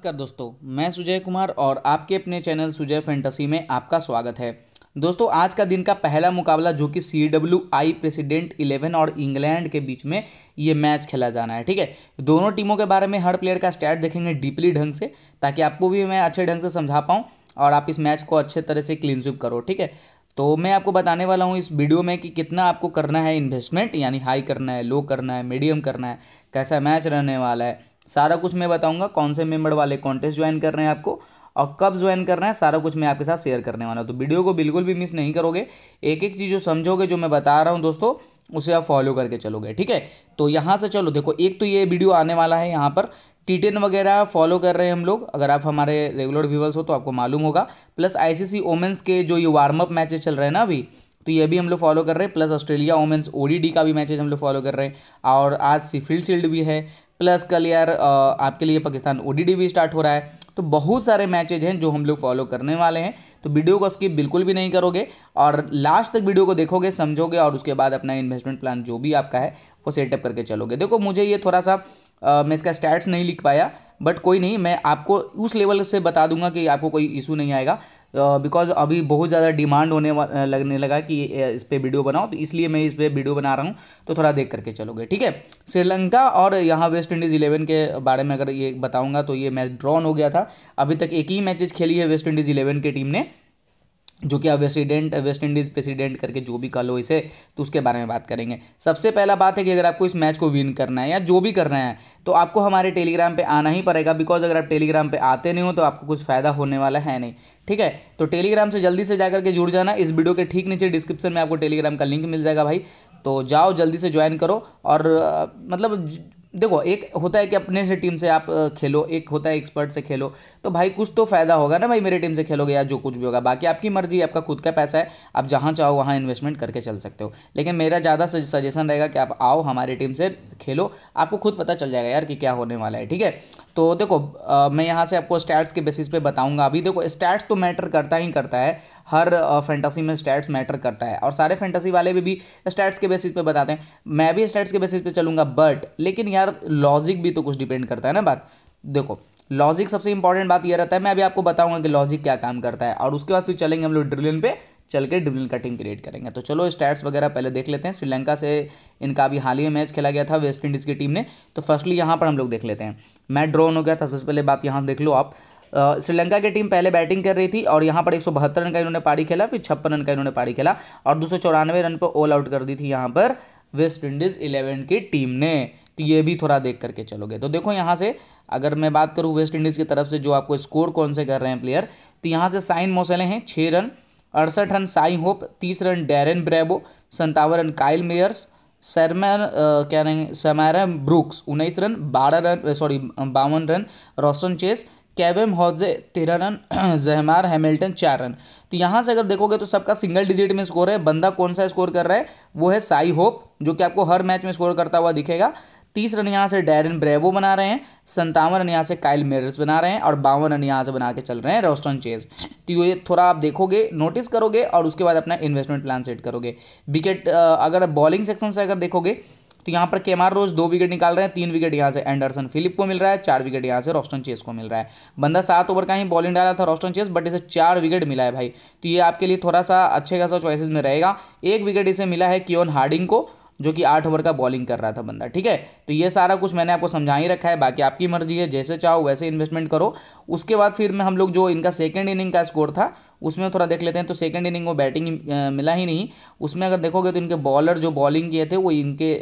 नमस्कार दोस्तों मैं सुजय कुमार और आपके अपने चैनल सुजय फैंटसी में आपका स्वागत है दोस्तों आज का दिन का पहला मुकाबला जो कि C W I president eleven और इंग्लैंड के बीच में ये मैच खेला जाना है ठीक है दोनों टीमों के बारे में हर प्लेयर का स्टैट देखेंगे डीपली ढंग से ताकि आपको भी मैं अच्छे ढंग से समझा पाऊँ और आप इस मैच को अच्छे तरह से स्विप करो ठीक है तो मैं आपको बताने वाला हूँ इस वीडियो में कि कितना आपको करना है इन्वेस्टमेंट यानी हाई करना है लो करना है मीडियम करना है कैसा मैच रहने वाला है सारा कुछ मैं बताऊंगा कौन से मेंबर वाले कॉन्टेस्ट ज्वाइन कर रहे हैं आपको और कब ज्वाइन कर रहे हैं सारा कुछ मैं आपके साथ शेयर करने वाला हूँ तो वीडियो को बिल्कुल भी मिस नहीं करोगे एक एक चीज़ जो समझोगे जो मैं बता रहा हूँ दोस्तों उसे आप फॉलो करके चलोगे ठीक है तो यहाँ से चलो देखो एक तो ये वीडियो आने वाला है यहाँ पर टी वगैरह फॉलो कर रहे हैं हम लोग अगर आप हमारे रेगुलर व्यूवर्स हो तो आपको मालूम होगा प्लस आईसीसी ओमेंस के जो ये वार्म अप मैचेस चल रहे हैं ना अभी तो ये भी हम लोग फॉलो कर रहे हैं प्लस ऑस्ट्रेलिया ओमेंस ओडीडी का भी मैचेज हम लोग फॉलो कर रहे हैं और आज सीफील्ड शील्ड भी है प्लस कल यार आपके लिए पाकिस्तान ओ भी स्टार्ट हो रहा है तो बहुत सारे मैचेज हैं जो हम लोग फॉलो करने वाले हैं तो वीडियो को स्किप बिल्कुल भी नहीं करोगे और लास्ट तक वीडियो को देखोगे समझोगे और उसके बाद अपना इन्वेस्टमेंट प्लान जो भी आपका है वो सेटअप करके चलोगे देखो मुझे ये थोड़ा सा आ, मैं इसका स्टैट्स नहीं लिख पाया बट कोई नहीं मैं आपको उस लेवल से बता दूंगा कि आपको कोई इशू नहीं आएगा बिकॉज अभी बहुत ज़्यादा डिमांड होने लगने लगा कि इस पर वीडियो बनाओ तो इसलिए मैं इस पर वीडियो बना रहा हूँ तो थोड़ा देख करके चलोगे ठीक है श्रीलंका और यहाँ वेस्ट इंडीज़ इलेवन के बारे में अगर ये बताऊँगा तो ये मैच ड्रॉन हो गया था अभी तक एक ही मैचेज खेली है वेस्ट इंडीज़ इलेवन की टीम ने जो कि वेस्टडेंट वेस्ट इंडीज़ प्रेसिडेंट करके जो भी कह लो इसे तो उसके बारे में बात करेंगे सबसे पहला बात है कि अगर आपको इस मैच को विन करना है या जो भी करना है तो आपको हमारे टेलीग्राम पे आना ही पड़ेगा बिकॉज अगर आप टेलीग्राम पे आते नहीं हो तो आपको कुछ फ़ायदा होने वाला है नहीं ठीक है तो टेलीग्राम से जल्दी से जा के जुड़ जाना इस वीडियो के ठीक नीचे डिस्क्रिप्शन में आपको टेलीग्राम का लिंक मिल जाएगा भाई तो जाओ जल्दी से ज्वाइन करो और मतलब देखो एक होता है कि अपने से टीम से आप खेलो एक होता है एक्सपर्ट से खेलो तो भाई कुछ तो फ़ायदा होगा ना भाई मेरे टीम से खेलोगे या जो कुछ भी होगा बाकी आपकी मर्जी आपका खुद का पैसा है आप जहाँ चाहो वहाँ इन्वेस्टमेंट करके चल सकते हो लेकिन मेरा ज़्यादा सजेशन रहेगा कि आप आओ हमारी टीम से खेलो आपको खुद पता चल जाएगा यार कि क्या होने वाला है ठीक है तो देखो आ, मैं यहाँ से आपको स्टैट्स के बेसिस पे बताऊंगा अभी देखो स्टैट्स तो मैटर करता ही करता है हर फैंटेसी में स्टैट्स मैटर करता है और सारे फैंटेसी वाले भी भी स्टैट्स के बेसिस पे बताते हैं मैं भी स्टैट्स के बेसिस पे चलूँगा बट लेकिन यार लॉजिक भी तो कुछ डिपेंड करता है ना बात देखो लॉजिक सबसे इंपॉर्टेंट बात यह रहता है मैं अभी आपको बताऊंगा कि लॉजिक क्या काम करता है और उसके बाद फिर चलेंगे हम लोग ड्रिलियन पर चल के डिविजन का टीम क्रिएट करेंगे तो चलो स्टैट्स वगैरह पहले देख लेते हैं श्रीलंका से इनका अभी हाल ही में मैच खेला गया था वेस्ट इंडीज़ की टीम ने तो फर्स्टली यहाँ पर हम लोग देख लेते हैं मैच ड्रॉन हो गया था सबसे पहले बात यहाँ देख लो आप श्रीलंका की टीम पहले बैटिंग कर रही थी और यहाँ पर एक रन का इन्होंने पारी खेला फिर छप्पन रन का इन्होंने पारी खेला और दो रन पर ऑल आउट कर दी थी यहाँ पर वेस्ट इंडीज़ इलेवन की टीम ने तो ये भी थोड़ा देख करके चलोगे तो देखो यहाँ से अगर मैं बात करूँ वेस्ट इंडीज़ की तरफ से जो आपको स्कोर कौन से कर रहे हैं प्लेयर तो यहाँ से साइन मोसेले हैं छः रन अड़सठ रन साई होप तीस रन डेरन ब्रेबो संतावन रन काइल मेयर्स सरमैन क्या नहीं समैरा ब्रूक्स उन्नीस रन बारह रन सॉरी बावन run Roston Chase Kavem Hodge तेरह रन जहमार हैमिल्टन चार रन तो यहाँ से अगर देखोगे तो सबका सिंगल डिजिट में स्कोर है बंदा कौन सा स्कोर कर रहा है वो है साई होप जो कि आपको हर मैच में स्कोर करता हुआ दिखेगा तीस रन यहाँ से डैरिन ब्रेवो बना रहे हैं संतावन रन यहाँ से काइल मेरस बना रहे हैं और बावन रन यहाँ से बना के चल रहे हैं रोस्टन चेज तो ये थोड़ा आप देखोगे नोटिस करोगे और उसके बाद अपना इन्वेस्टमेंट प्लान सेट करोगे विकेट अगर बॉलिंग सेक्शन से अगर देखोगे तो यहाँ पर केमार रोज दो विकेट निकाल रहे हैं तीन विकेट यहाँ से एंडरसन फिलिप को मिल रहा है चार विकेट यहाँ से रोस्टन चेस को मिल रहा है बंदा सात ओवर का ही बॉलिंग डाला था रोस्टन चेस बट इसे चार विकेट मिला है भाई तो ये आपके लिए थोड़ा सा अच्छे खासा चॉइसेस में रहेगा एक विकेट इसे मिला है कियोन हार्डिंग को जो कि आठ ओवर का बॉलिंग कर रहा था बंदा ठीक है तो ये सारा कुछ मैंने आपको समझा ही रखा है बाकी आपकी मर्जी है जैसे चाहो वैसे इन्वेस्टमेंट करो उसके बाद फिर में हम लोग जो इनका सेकेंड इनिंग का स्कोर था उसमें थोड़ा देख लेते हैं तो सेकेंड इनिंग में बैटिंग मिला ही नहीं उसमें अगर देखोगे तो इनके बॉलर जो बॉलिंग किए थे वो इनके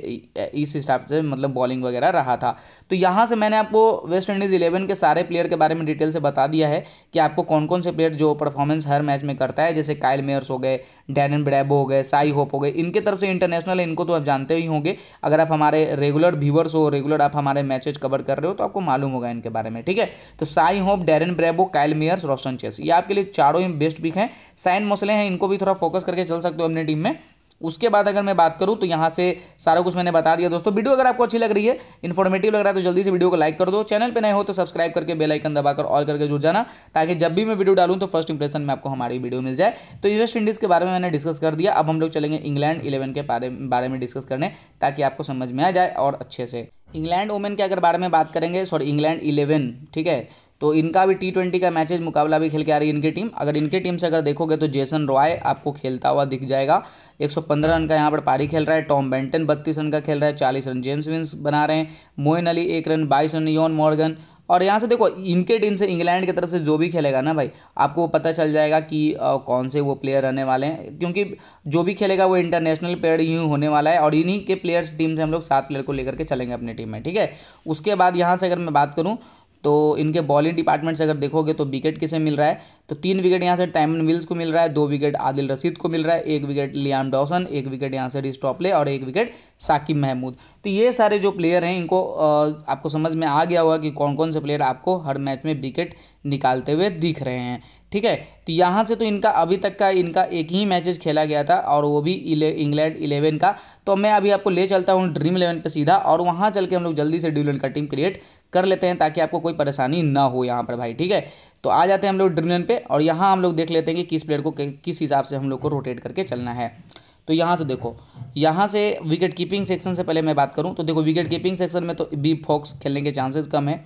इस हिसाब से मतलब बॉलिंग वगैरह रहा था तो यहाँ से मैंने आपको वेस्ट इंडीज़ इलेवन के सारे प्लेयर के बारे में डिटेल से बता दिया है कि आपको कौन कौन से प्लेयर जो परफॉर्मेंस हर मैच में करता है जैसे कायल मेयर्स हो गए डैनन ब्रैबो हो गए साई होप हो गए इनके तरफ से इंटरनेशनल इनको तो आप जानते ही होंगे अगर आप हमारे रेगुलर व्यूवर्स हो रेगुलर आप हमारे मैचेज कवर कर रहे हो तो आपको मालूम होगा इनके बारे में ठीक है तो Shai Hope of Darren Bravo Kyle Mayers Roston Chase ये आपके लिए चारों ही बेस्ट पिक हैं साइन मोसले हैं इनको भी थोड़ा फोकस करके चल सकते हो अपनी टीम में उसके बाद अगर मैं बात करूं तो यहां से सारा कुछ मैंने बता दिया दोस्तों वीडियो अगर आपको अच्छी लग रही है इन्फॉर्मेटिव लग रहा है तो जल्दी से वीडियो को लाइक कर दो चैनल पे नए हो तो सब्सक्राइब करके बेल आइकन दबाकर ऑल करके जुड़ जाना ताकि जब भी मैं वीडियो डालूं तो फर्स्ट इंप्रेशन में आपको हमारी वीडियो मिल जाए तो वेस्ट इंडीज़ के बारे में मैंने डिस्कस कर दिया अब हम लोग चलेंगे इंग्लैंड इलेवन के बारे में डिस्कस करने ताकि आपको समझ में आ जाए और अच्छे से इंग्लैंड वोमेन के अगर बारे में बात करेंगे सॉरी इंग्लैंड इलेवन ठीक है तो इनका भी टी ट्वेंटी का मैचेज मुकाबला भी खेल के आ रही है इनकी टीम अगर इनकी टीम से अगर देखोगे तो जेसन रॉय आपको खेलता हुआ दिख जाएगा 115 रन का यहाँ पर पारी खेल रहा है टॉम बेंटन बत्तीस रन का खेल रहा है चालीस रन जेम्स विंस बना रहे हैं मोइन अली एक रन बाईस रन योन मॉर्गन और यहाँ से देखो इनके टीम से इंग्लैंड की तरफ से जो भी खेलेगा ना भाई आपको पता चल जाएगा कि कौन से वो प्लेयर रहने वाले हैं क्योंकि जो भी खेलेगा वो इंटरनेशनल प्लेयर ही होने वाला है और इन्हीं के प्लेयर्स टीम से हम लोग सात प्लेयर को लेकर के चलेंगे अपनी टीम में ठीक है उसके बाद यहाँ से अगर मैं बात करूँ तो इनके बॉलिंग डिपार्टमेंट से अगर देखोगे तो विकेट किसे मिल रहा है तो तीन विकेट यहाँ से टाइमन विल्स को मिल रहा है दो विकेट आदिल रशीद को मिल रहा है एक विकेट लियाम डॉसन एक विकेट यहाँ से रिस्टॉपले और एक विकेट साकिब महमूद तो ये सारे जो प्लेयर हैं इनको आपको समझ में आ गया होगा कि कौन कौन से प्लेयर आपको हर मैच में विकेट निकालते हुए दिख रहे हैं ठीक है तो यहाँ से तो इनका अभी तक का इनका एक ही मैचेज खेला गया था और वो भी इंग्लैंड इलेवन का तो मैं अभी आपको ले चलता हूँ ड्रीम इलेवन पे सीधा और वहाँ चल के हम लोग जल्दी से ड्रीम इलेवन का टीम क्रिएट कर लेते हैं ताकि आपको कोई परेशानी ना हो यहाँ पर भाई ठीक है तो आ जाते हैं हम लोग ड्रीम इलेवन पे और यहाँ हम लोग देख लेते हैं कि किस प्लेयर को किस हिसाब से हम लोग को रोटेट करके चलना है तो यहाँ से देखो यहाँ से विकेट कीपिंग सेक्शन से पहले मैं बात करूँ तो देखो विकेट कीपिंग सेक्शन में तो बी फॉक्स खेलने के चांसेस कम है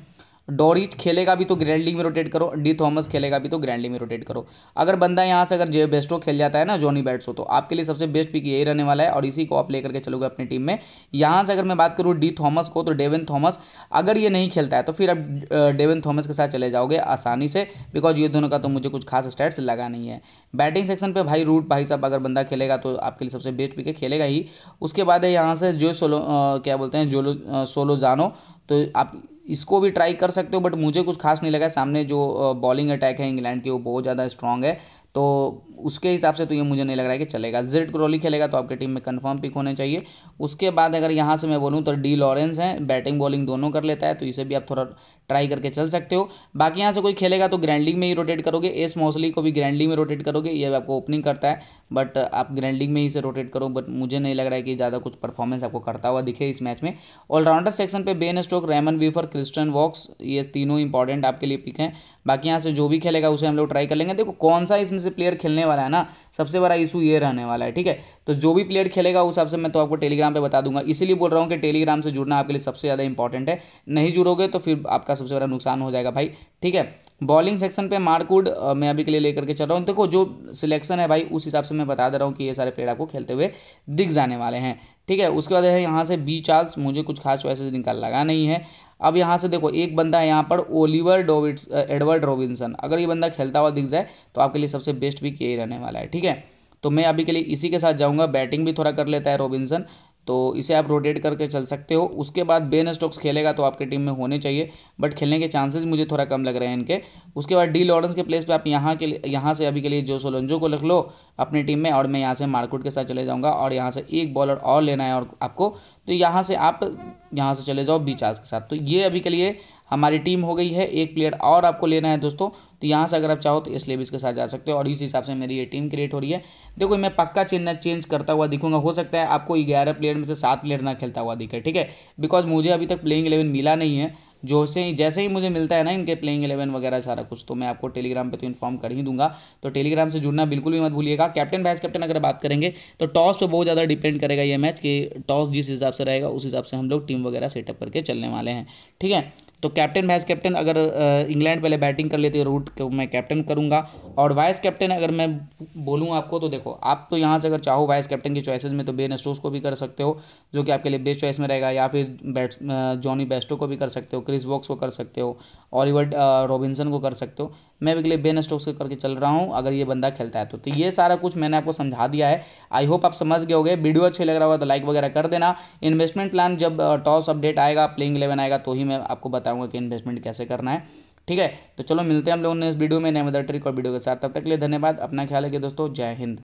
डोरिच खेलेगा भी तो ग्रैंड लीग में रोटेट करो डी थॉमस खेलेगा भी तो ग्रैंड लीग में रोटेट करो अगर बंदा यहाँ से अगर जे बेस्टो खेल जाता है ना जॉनी बैट्स हो तो आपके लिए सबसे बेस्ट पिक यही रहने वाला है और इसी को आप लेकर के चलोगे अपनी टीम में यहाँ से अगर मैं बात करूँ डी थॉमस को तो डेविन थॉमस अगर ये नहीं खेलता है तो फिर आप डेविन थॉमस के साथ चले जाओगे आसानी से बिकॉज ये दोनों का तो मुझे कुछ खास स्टैट्स लगा नहीं है बैटिंग सेक्शन पर भाई रूट भाई साहब अगर बंदा खेलेगा तो आपके लिए सबसे बेस्ट पिक है खेलेगा ही उसके बाद है यहाँ से जो सोलो क्या बोलते हैं जोलो सोलो जानो तो आप इसको भी ट्राई कर सकते हो बट मुझे कुछ खास नहीं लगा सामने जो बॉलिंग अटैक है इंग्लैंड की वो बहुत ज़्यादा स्ट्रांग है तो उसके हिसाब से तो ये मुझे नहीं लग रहा है कि चलेगा जेड क्रोली खेलेगा तो आपके टीम में कन्फर्म पिक होने चाहिए उसके बाद अगर यहाँ से मैं बोलूँ तो डी लॉरेंस हैं बैटिंग बॉलिंग दोनों कर लेता है तो इसे भी आप थोड़ा ट्राई करके चल सकते हो बाकी यहाँ से कोई खेलेगा तो ग्रैंडिंग में ही रोटेट करोगे एस मोसली को भी ग्रैंडिंग में रोटेट करोगे ये आपको ओपनिंग करता है बट आप ग्रैंडिंग में ही इसे रोटेट करो बट मुझे नहीं लग रहा है कि ज़्यादा कुछ परफॉर्मेंस आपको करता हुआ दिखे इस मैच में ऑलराउंडर सेक्शन पे बेन स्टोक रेमन वीफर क्रिस्टन वॉक्स ये तीनों इंपॉर्टेंट आपके लिए पिक हैं बाकी यहाँ से जो भी खेलेगा उसे हम लोग ट्राई कर लेंगे देखो कौन सा इसमें से प्लेयर खेलने वाला है ना सबसे बड़ा इशू ये रहने वाला है ठीक है तो जो भी प्लेयर खेलेगा उस हिसाब से मैं तो आपको टेलीग्राम पर बता दूंगा इसीलिए बोल रहा हूँ कि टेलीग्राम से जुड़ना आपके लिए सबसे ज़्यादा इंपॉर्टेंट है नहीं जुड़ोगे तो फिर आपका सबसे बड़ा नुकसान हो जाएगा भाई ठीक है बॉलिंग सेक्शन पे मार्कवुड मैं अभी के लिए लेकर के चल रहा हूँ देखो तो जो सिलेक्शन है भाई उस हिसाब से मैं बता दे रहा हूँ कि ये सारे प्लेयर आपको खेलते हुए दिख जाने वाले हैं ठीक है उसके बाद है यहाँ से बी चार्ल्स मुझे कुछ खास चॉइस निकाल लगा नहीं है अब यहाँ से देखो एक बंदा है यहाँ पर ओलिवर डोविट्स एडवर्ड रॉबिन्सन अगर ये बंदा खेलता हुआ दिख जाए तो आपके लिए सबसे बेस्ट भी यही रहने वाला है ठीक है तो मैं अभी के लिए इसी के साथ जाऊँगा बैटिंग भी थोड़ा कर लेता है रॉबिन्सन तो इसे आप रोटेट करके चल सकते हो उसके बाद बेन स्टॉक्स खेलेगा तो आपके टीम में होने चाहिए बट खेलने के चांसेस मुझे थोड़ा कम लग रहे हैं इनके उसके बाद डी लॉरेंस के प्लेस पे आप यहाँ के लिए यहाँ से अभी के लिए जो सोलंजो को लिख लो अपनी टीम में और मैं यहाँ से मार्कुट के साथ चले जाऊँगा और यहाँ से एक बॉलर और लेना है और आपको तो यहाँ से आप यहाँ से चले जाओ बी चार्ज के साथ तो ये अभी के लिए हमारी टीम हो गई है एक प्लेयर और आपको लेना है दोस्तों तो यहाँ से अगर आप चाहो तो इस लेविस के साथ जा सकते हो और इस हिसाब से मेरी ये टीम क्रिएट हो रही है देखो मैं पक्का चिन्ह चेंज करता हुआ दिखूंगा हो सकता है आपको ग्यारह प्लेयर में से सात प्लेयर ना खेलता हुआ दिखे ठीक है बिकॉज मुझे अभी तक प्लेइंग इलेवन मिला नहीं है जो से जैसे ही मुझे मिलता है ना इनके प्लेइंग इलेवन वगैरह सारा कुछ तो मैं आपको टेलीग्राम पे तो इन्फॉर्म कर ही दूंगा तो टेलीग्राम से जुड़ना बिल्कुल भी मत भूलिएगा कैप्टन वाइस कैप्टन अगर बात करेंगे तो टॉस पे बहुत ज़्यादा डिपेंड करेगा ये मैच कि टॉस जिस हिसाब से रहेगा उस हिसाब से हम लोग टीम वगैरह सेटअप करके चलने वाले हैं ठीक है तो कैप्टन भैंस कैप्टन अगर इंग्लैंड पहले बैटिंग कर लेते है रूट को मैं कैप्टन करूँगा और वाइस कैप्टन अगर मैं बोलूँ आपको तो देखो आप तो यहाँ से अगर चाहो वाइस कैप्टन की चॉइसेस में तो बेन स्टोस को भी कर सकते हो जो कि आपके लिए बेस्ट चॉइस में रहेगा या फिर बैट्स जॉनी बेस्टो को भी कर सकते हो क्रिस वॉक्स को कर सकते हो ऑलिवर रॉबिन्सन को कर सकते हो मैं भी के लिए बेन स्टोक्स को करके चल रहा हूँ अगर ये बंदा खेलता है तो तो ये सारा कुछ मैंने आपको समझा दिया है आई होप आप समझ गए होगे वीडियो अच्छे लग रहा होगा तो लाइक वगैरह कर देना इन्वेस्टमेंट प्लान जब टॉस अपडेट आएगा प्लेइंग इलेवन आएगा तो ही मैं आपको बताऊँगा कि इन्वेस्टमेंट कैसे करना है ठीक है तो चलो मिलते हैं हम लोगों ने इस वीडियो में नए मदर ट्रिक और वीडियो के साथ तब तक के लिए धन्यवाद अपना ख्याल रखिए दोस्तों जय हिंद